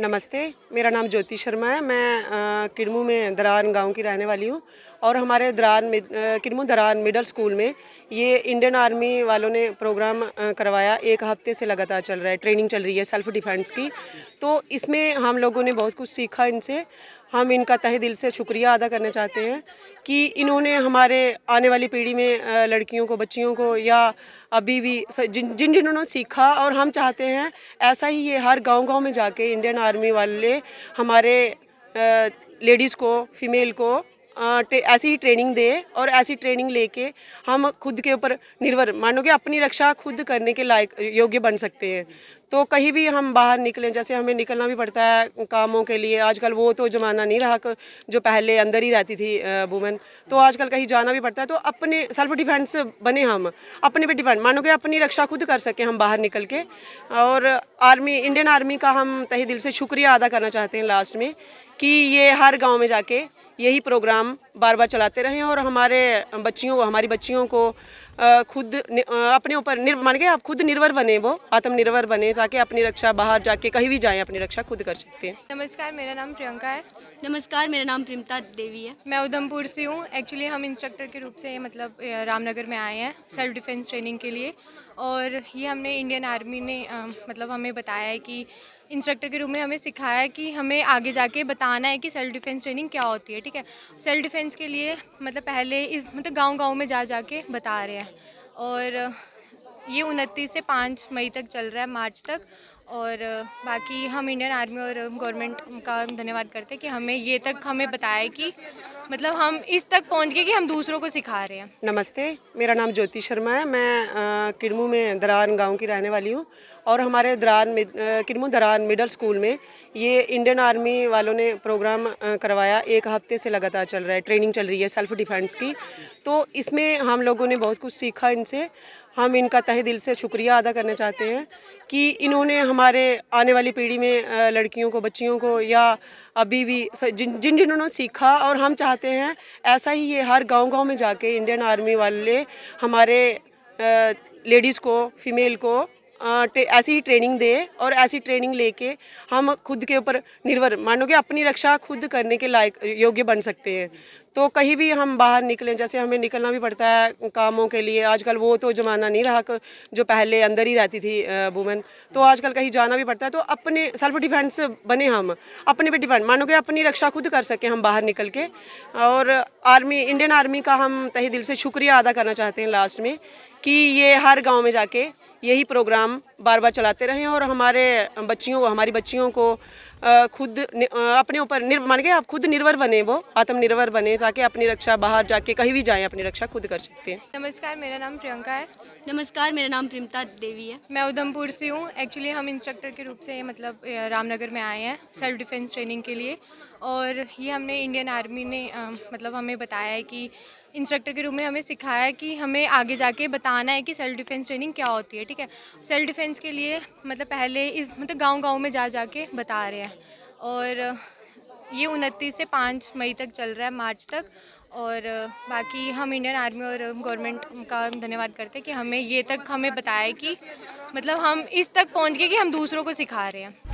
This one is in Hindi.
नमस्ते मेरा नाम ज्योति शर्मा है मैं किरमू में दरान गांव की रहने वाली हूँ और हमारे दरान किरमू दरान मिडल स्कूल में ये इंडियन आर्मी वालों ने प्रोग्राम करवाया एक हफ्ते से लगातार चल रहा है ट्रेनिंग चल रही है सेल्फ डिफेंस की तो इसमें हम लोगों ने बहुत कुछ सीखा इनसे हम इनका तहे दिल से शुक्रिया अदा करना चाहते हैं कि इन्होंने हमारे आने वाली पीढ़ी में लड़कियों को बच्चियों को या अभी भी जिन जिन जिन्होंने सीखा और हम चाहते हैं ऐसा ही ये हर गांव गांव में जाके इंडियन आर्मी वाले हमारे लेडीज़ को फीमेल को ऐसी ही ट्रेनिंग दे और ऐसी ट्रेनिंग लेके हम खुद के ऊपर निर्भर मानो कि अपनी रक्षा खुद करने के लायक योग्य बन सकते हैं तो कहीं भी हम बाहर निकलें जैसे हमें निकलना भी पड़ता है कामों के लिए आजकल वो तो ज़माना नहीं रहा जो पहले अंदर ही रहती थी वुमेन तो आजकल कहीं जाना भी पड़ता है तो अपने सेल्फ डिफेंस बने हम अपने पे डिपेंड मानो कि अपनी रक्षा खुद कर सकें हम बाहर निकल के और आर्मी इंडियन आर्मी का हम तहे दिल से शुक्रिया अदा करना चाहते हैं लास्ट में कि ये हर गाँव में जाके यही प्रोग्राम बार बार चलाते रहें और हमारे बच्चियों को हमारी बच्चियों को खुद अपने ऊपर मान के आप खुद निर्भर बने वो आत्मनिर्भर बने ताकि अपनी रक्षा बाहर जाके कहीं भी जाए अपनी रक्षा खुद कर सकते हैं नमस्कार मेरा नाम प्रियंका है नमस्कार मेरा नाम प्रेमता देवी है मैं उधमपुर से हूँ एक्चुअली हम इंस्ट्रक्टर के रूप से मतलब रामनगर में आए हैं सेल्फ डिफेंस ट्रेनिंग के लिए और ये हमने इंडियन आर्मी ने मतलब हमें बताया है कि इंस्ट्रक्टर के रूप में हमें सिखाया कि हमें आगे जाके बताना है कि सेल्फ डिफेंस ट्रेनिंग क्या होती है ठीक है सेल्फ डिफेंस के लिए मतलब पहले इस मतलब गांव गांव में जा जाके बता रहे हैं और ये उनतीस से पाँच मई तक चल रहा है मार्च तक और बाकी हम इंडियन आर्मी और गवर्नमेंट का धन्यवाद करते हैं कि हमें ये तक हमें बताया कि मतलब हम इस तक पहुंच गए कि हम दूसरों को सिखा रहे हैं नमस्ते मेरा नाम ज्योति शर्मा है मैं किरमू में दरान गांव की रहने वाली हूँ और हमारे दरान किरमू दरान मिडल स्कूल में ये इंडियन आर्मी वालों ने प्रोग्राम करवाया एक हफ्ते से लगातार चल रहा है ट्रेनिंग चल रही है सेल्फ डिफेंस की तो इसमें हम लोगों ने बहुत कुछ सीखा इनसे हम इनका तहे दिल से शुक्रिया अदा करना चाहते हैं कि इन्होंने हमारे आने वाली पीढ़ी में लड़कियों को बच्चियों को या अभी भी जिन जिन जिन्होंने सीखा और हम चाहते हैं ऐसा ही ये हर गांव गांव में जाके इंडियन आर्मी वाले हमारे लेडीज़ को फीमेल को ऐसी ही ट्रेनिंग दें और ऐसी ट्रेनिंग लेके हम खुद के ऊपर निर्भर मानो कि अपनी रक्षा खुद करने के लायक योग्य बन सकते हैं तो कहीं भी हम बाहर निकलें जैसे हमें निकलना भी पड़ता है कामों के लिए आजकल वो तो ज़माना नहीं रहा जो पहले अंदर ही रहती थी वुमेन तो आजकल कहीं जाना भी पड़ता है तो अपने सेल्फ डिफेंस बने हम अपने पे डिपेंड मानो कि अपनी रक्षा खुद कर सकें हम बाहर निकल के और आर्मी इंडियन आर्मी का हम तहे दिल से शुक्रिया अदा करना चाहते हैं लास्ट में कि ये हर गाँव में जाके यही प्रोग्राम बार बार चलाते रहें और हमारे बच्चियों हमारी बच्चियों को खुद अपने ऊपर मान के आप खुद निर्भर बने वो आत्मनिर्भर बने ताकि अपनी रक्षा बाहर जाके कहीं भी जाए अपनी रक्षा खुद कर सकते हैं नमस्कार मेरा नाम प्रियंका है नमस्कार मेरा नाम प्रिमता देवी है मैं उधमपुर से हूँ एक्चुअली हम इंस्ट्रक्टर के रूप से मतलब रामनगर में आए हैं सेल्फ डिफेंस ट्रेनिंग के लिए और ये हमने इंडियन आर्मी ने आ, मतलब हमें बताया है कि इंस्ट्रक्टर के रूप में हमें सिखाया है कि हमें आगे जाके बताना है कि सेल्फ डिफेंस ट्रेनिंग क्या होती है ठीक है सेल्फ डिफेंस के लिए मतलब पहले इस मतलब गांव गांव में जा जाके बता रहे हैं और ये उनतीस से पाँच मई तक चल रहा है मार्च तक और बाकी हम इंडियन आर्मी और गवर्नमेंट का धन्यवाद करते हैं कि हमें ये तक हमें बताया कि मतलब हम इस तक पहुंच गए कि हम दूसरों को सिखा रहे हैं